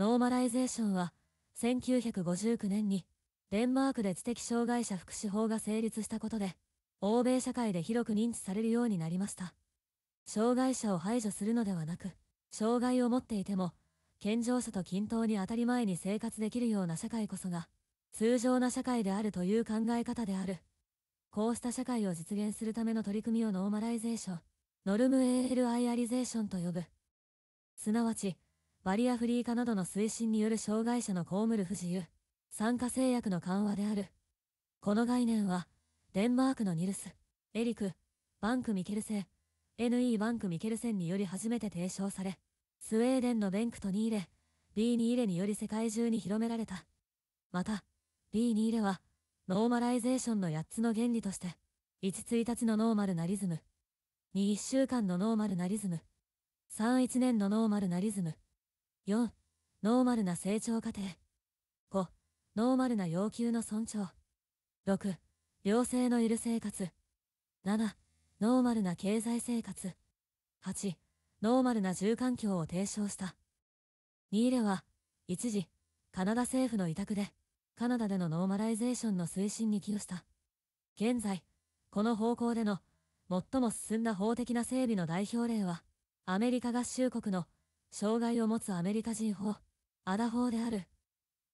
ノーマライゼーションは、1959年に、デンマークで知的障害者福祉法が成立したことで、欧米社会で広く認知されるようになりました。障害者を排除するのではなく、障害を持っていても、健常者と均等に当たり前に生活できるような社会こそが、通常な社会であるという考え方である。こうした社会を実現するための取り組みをノーマライゼーション、ノルム a l イアリゼーションと呼ぶ。すなわち、バリアフリー化などの推進による障害者の被る不自由、参加制約の緩和である。この概念は、デンマークのニルス、エリク、バンク・ミケルセン、NE バンク・ミケルセンにより初めて提唱され、スウェーデンのベンクト・ニーレ、B ニーレにより世界中に広められた。また、B ニーレは、ノーマライゼーションの8つの原理として、1日のノーマルなリズム、21週間のノーマルなリズム、31年のノーマルなリズム、4、ノーマルな成長過程。5、ノーマルな要求の尊重。6、良性のいる生活。7、ノーマルな経済生活。8、ノーマルな住環境を提唱した。ニーレは、一時、カナダ政府の委託で、カナダでのノーマライゼーションの推進に寄与した。現在、この方向での、最も進んだ法的な整備の代表例は、アメリカ合衆国の障害を持つアメリカ人法、アダ法である。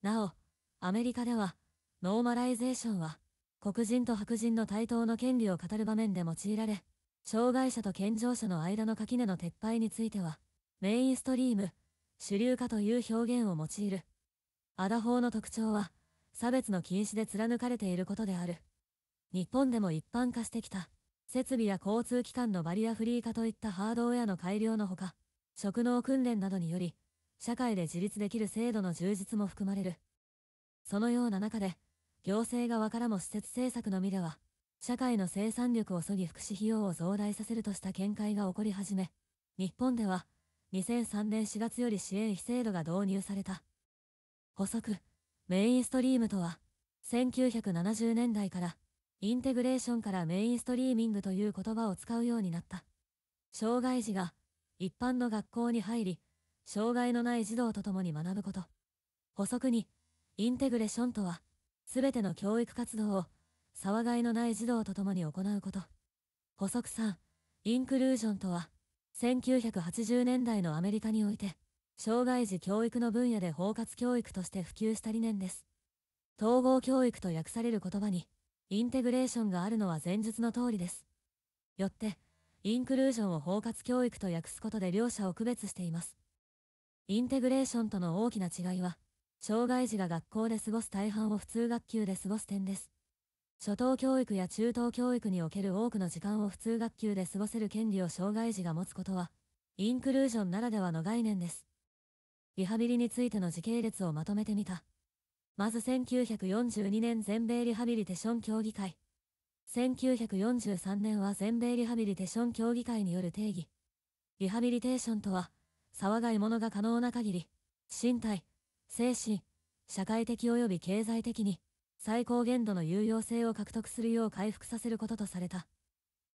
なお、アメリカでは、ノーマライゼーションは、黒人と白人の対等の権利を語る場面で用いられ、障害者と健常者の間の垣根の撤廃については、メインストリーム、主流化という表現を用いる。アダ法の特徴は、差別の禁止で貫かれていることである。日本でも一般化してきた、設備や交通機関のバリアフリー化といったハードウェアの改良のほか、職能訓練などにより、社会で自立できる制度の充実も含まれる。そのような中で、行政側からも施設政策のみでは、社会の生産力をそぎ福祉費用を増大させるとした見解が起こり始め、日本では、2003年4月より支援費制度が導入された。補足、メインストリームとは、1970年代から、インテグレーションからメインストリーミングという言葉を使うようになった。障害児が一般の学校に入り、障害のない児童と共に学ぶこと。補足に、インテグレションとは、すべての教育活動を、騒がいのない児童と共に行うこと。補足3、インクルージョンとは、1980年代のアメリカにおいて、障害児教育の分野で包括教育として普及した理念です。統合教育と訳される言葉に、インテグレーションがあるのは前述の通りです。よって、インクルージョンを包括教育と訳すことで両者を区別しています。インテグレーションとの大きな違いは、障害児が学校で過ごす大半を普通学級で過ごす点です。初等教育や中等教育における多くの時間を普通学級で過ごせる権利を障害児が持つことは、インクルージョンならではの概念です。リハビリについての時系列をまとめてみた。まず1942年全米リハビリテション協議会。1943年は全米リハビリテーション協議会による定義。リハビリテーションとは、騒がい者が可能な限り、身体、精神、社会的及び経済的に、最高限度の有用性を獲得するよう回復させることとされた。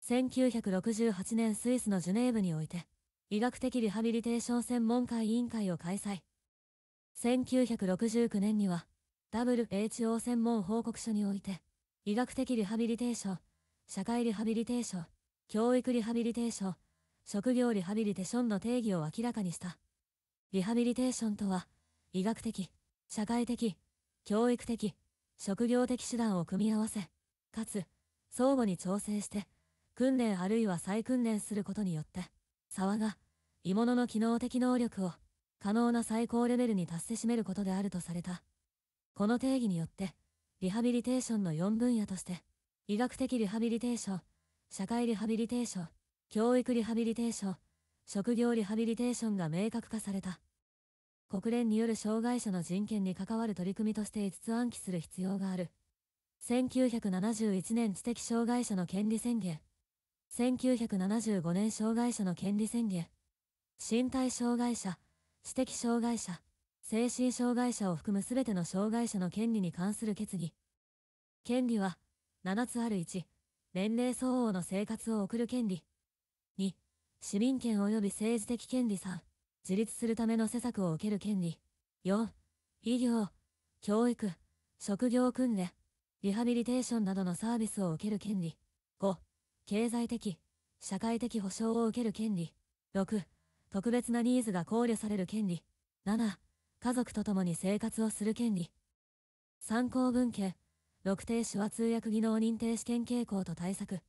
1968年スイスのジュネーブにおいて、医学的リハビリテーション専門会委員会を開催。1969年には、WHO 専門報告書において、医学的リハビリテーション、社会リハビリテーション、教育リハビリテーション、職業リハビリテーションの定義を明らかにした。リハビリテーションとは、医学的、社会的、教育的、職業的手段を組み合わせ、かつ、相互に調整して、訓練あるいは再訓練することによって、沢が、鋳物の機能的能力を、可能な最高レベルに達せしめることであるとされた。この定義によって、リハビリテーションの4分野として、医学的リハビリテーション、社会リハビリテーション、教育リハビリテーション、職業リハビリテーションが明確化された。国連による障害者の人権に関わる取り組みとして5つ暗記する必要がある。1971年知的障害者の権利宣言。1975年障害者の権利宣言。身体障害者、知的障害者、精神障害者を含むすべての障害者の権利に関する決議。権利は、7つある1、年齢相応の生活を送る権利。2、市民権及び政治的権利3、自立するための施策を受ける権利。4、医療、教育、職業訓練、リハビリテーションなどのサービスを受ける権利。5、経済的、社会的保障を受ける権利。6、特別なニーズが考慮される権利。7、家族と共に生活をする権利。参考文献、六定手話通訳技能認定試験傾向と対策。